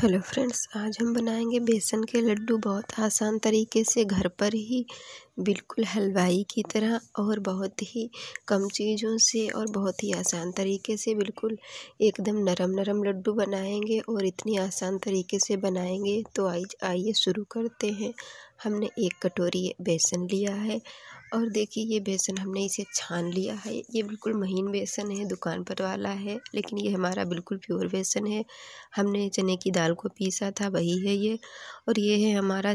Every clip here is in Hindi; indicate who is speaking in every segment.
Speaker 1: हेलो फ्रेंड्स आज हम बनाएंगे बेसन के लड्डू बहुत आसान तरीके से घर पर ही बिल्कुल हलवाई की तरह और बहुत ही कम चीज़ों से और बहुत ही आसान तरीके से बिल्कुल एकदम नरम नरम लड्डू बनाएंगे और इतनी आसान तरीके से बनाएंगे तो आइए आइए शुरू करते हैं हमने एक कटोरी बेसन लिया है और देखिए ये बेसन हमने इसे छान लिया है ये बिल्कुल महीन बेसन है दुकान पर वाला है लेकिन ये हमारा बिल्कुल प्योर बेसन है हमने चने की दाल को पीसा था वही है ये और ये है हमारा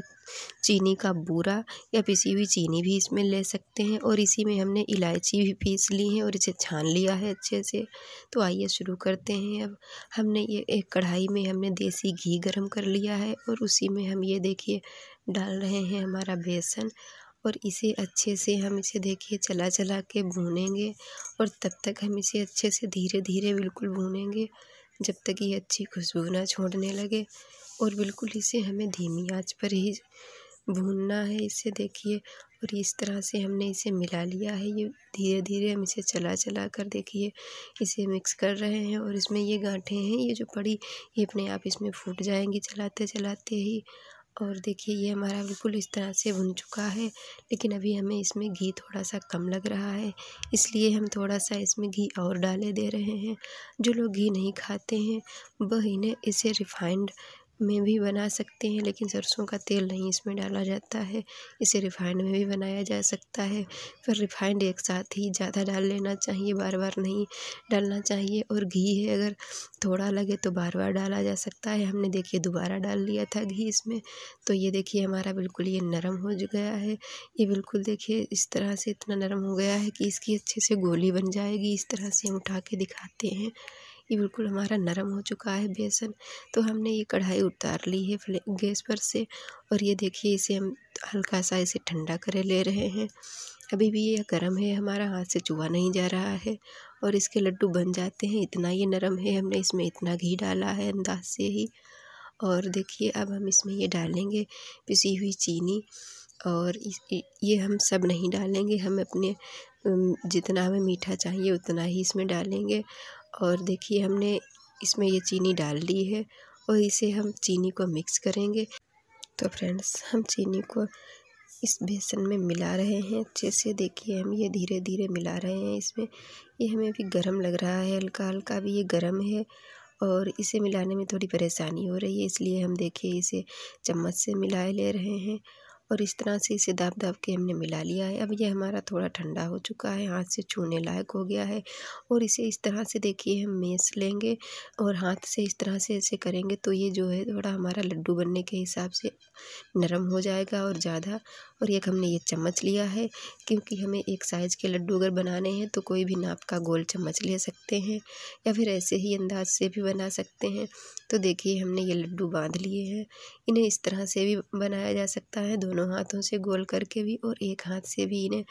Speaker 1: चीनी का बूरा या पिसी हुई चीनी भी इसमें ले सकते हैं और इसी में हमने इलायची भी पीस ली है और इसे छान लिया है अच्छे से तो आइए शुरू करते हैं अब हमने ये एक कढ़ाई में हमने देसी घी गर्म कर लिया है और उसी में हम ये देखिए डाल रहे हैं हमारा बेसन और इसे अच्छे से हम इसे देखिए चला चला के भूनेंगे और तब तक हम इसे अच्छे से धीरे धीरे बिल्कुल भूनेंगे जब तक ये अच्छी खुशबू ना छोड़ने लगे और बिल्कुल इसे हमें धीमी आंच पर ही भूनना है इसे देखिए और इस तरह से हमने इसे मिला लिया है ये धीरे धीरे हम इसे चला चला कर देखिए इसे मिक्स कर रहे हैं और इसमें ये गांठें हैं ये जो पड़ी ये अपने आप इसमें फूट जाएंगी चलाते चलाते ही और देखिए ये हमारा बिल्कुल इस तरह से भुन चुका है लेकिन अभी हमें इसमें घी थोड़ा सा कम लग रहा है इसलिए हम थोड़ा सा इसमें घी और डाले दे रहे हैं जो लोग घी नहीं खाते हैं वह इन्हें इसे रिफाइंड में भी बना सकते हैं लेकिन सरसों का तेल नहीं इसमें डाला जाता है इसे रिफाइंड में भी बनाया जा सकता है पर रिफाइंड एक साथ ही ज़्यादा डाल लेना चाहिए बार बार नहीं डालना चाहिए और घी है अगर थोड़ा लगे तो बार बार डाला जा सकता है हमने देखिए दोबारा डाल लिया था घी इसमें तो ये देखिए हमारा बिल्कुल ये नरम हो गया है ये बिल्कुल देखिए इस तरह से इतना नरम हो गया है कि इसकी अच्छे से गोली बन जाएगी इस तरह से हम उठा के दिखाते हैं ये बिल्कुल हमारा नरम हो चुका है बेसन तो हमने ये कढ़ाई उतार ली है गैस पर से और ये देखिए इसे हम हल्का सा इसे ठंडा करे ले रहे हैं अभी भी ये गर्म है हमारा हाथ से चुहा नहीं जा रहा है और इसके लड्डू बन जाते हैं इतना ये नरम है हमने इसमें इतना घी डाला है अंदाज से ही और देखिए अब हम इसमें ये डालेंगे पिसी हुई चीनी और ये हम सब नहीं डालेंगे हम अपने जितना हमें मीठा चाहिए उतना ही इसमें डालेंगे और देखिए हमने इसमें ये चीनी डाल दी है और इसे हम चीनी को मिक्स करेंगे तो फ्रेंड्स हम चीनी को इस बेसन में मिला रहे हैं अच्छे से देखिए हम ये धीरे धीरे मिला रहे हैं इसमें ये हमें अभी गर्म लग रहा है हल्का हल्का भी ये गर्म है और इसे मिलाने में थोड़ी परेशानी हो रही है इसलिए हम देखिए इसे चम्मच से मिलाए ले रहे हैं और इस तरह से इसे दाब दाब के हमने मिला लिया है अब ये हमारा थोड़ा ठंडा हो चुका है हाथ से छूने लायक हो गया है और इसे इस तरह से देखिए हम मेस लेंगे और हाथ से इस तरह से ऐसे करेंगे तो ये जो है थोड़ा हमारा लड्डू बनने के हिसाब से नरम हो जाएगा और ज़्यादा और एक हमने ये चम्मच लिया है क्योंकि हमें एक साइज़ के लड्डू अगर बनाने हैं तो कोई भी नाप का गोल चम्मच ले सकते हैं या फिर ऐसे ही अंदाज से भी बना सकते हैं तो देखिए हमने ये लड्डू बांध लिए हैं इन्हें इस तरह से भी बनाया जा सकता है दोनों दोनों हाथों से गोल करके भी और एक हाथ से भी इन्हें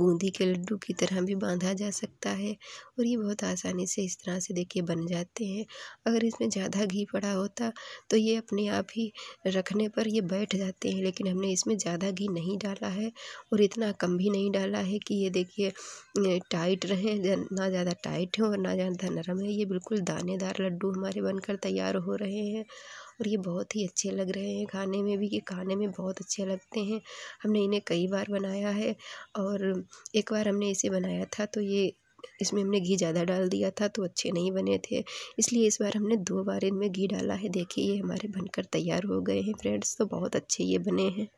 Speaker 1: बूंदी के लड्डू की तरह भी बांधा जा सकता है और ये बहुत आसानी से इस तरह से देखिए बन जाते हैं अगर इसमें ज़्यादा घी पड़ा होता तो ये अपने आप ही रखने पर ये बैठ जाते हैं लेकिन हमने इसमें ज़्यादा घी नहीं डाला है और इतना कम भी नहीं डाला है कि ये देखिए टाइट रहें ना ज़्यादा टाइट हों और ना ज़्यादा नरम है ये बिल्कुल दानेदार लड्डू हमारे बनकर तैयार हो रहे हैं और ये बहुत ही अच्छे लग रहे हैं खाने में भी ये खाने में बहुत अच्छे लगते हैं हमने इन्हें कई बार बनाया है और एक बार हमने इसे बनाया था तो ये इसमें हमने घी ज़्यादा डाल दिया था तो अच्छे नहीं बने थे इसलिए इस बार हमने दो बार इनमें घी डाला है देखिए ये हमारे बनकर तैयार हो गए हैं फ्रेंड्स तो बहुत अच्छे ये बने हैं